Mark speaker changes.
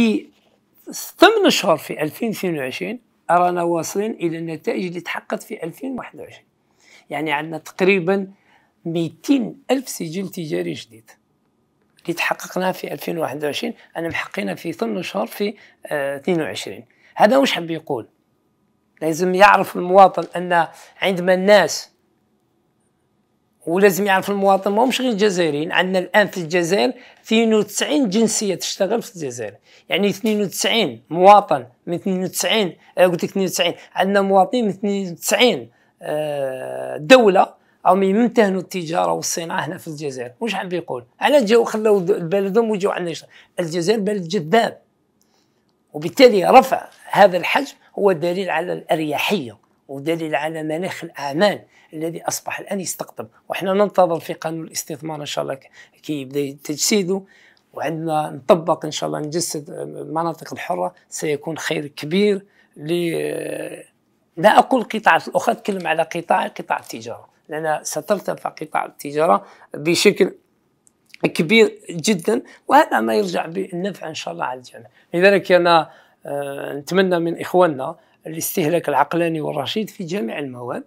Speaker 1: في ثمن اشهر في 2022 ارانا واصلين الى النتائج اللي تحققت في 2021 يعني عندنا تقريبا 200 الف سجل تجاري جديد اللي تحققناه في 2021 انا محققنا في ثمن اشهر في 22 آه، هذا واش حب يقول لازم يعرف المواطن ان عندما الناس ولازم يعرف المواطن ماهوش غير جزائريين عندنا الان في الجزائر 92 جنسيه تشتغل في الجزائر يعني 92 مواطن من 92 أه، قلت لك 92 عندنا مواطنين من 92 أه، دوله راهم يمتهنوا التجاره والصناعه هنا في الجزائر واش حاب يقول على جاو خلاو بلدهم وجاو عندنا الجزائر بلد جذاب وبالتالي رفع هذا الحجم هو دليل على الاريحيه ودليل على مناخ الاعمال الذي اصبح الان يستقطب وحنا ننتظر في قانون الاستثمار ان شاء الله كي يبدا تجسيده وعندنا نطبق ان شاء الله نجسد المناطق الحره سيكون خير كبير ل لا اقول قطاع الاخرى اتكلم على قطاع قطاع التجاره لان سترتفع قطاع التجاره بشكل كبير جدا وهذا ما يرجع بالنفع ان شاء الله على الجميع لذلك انا آه، نتمنى من اخواننا الاستهلاك العقلاني والرشيد في جميع المواد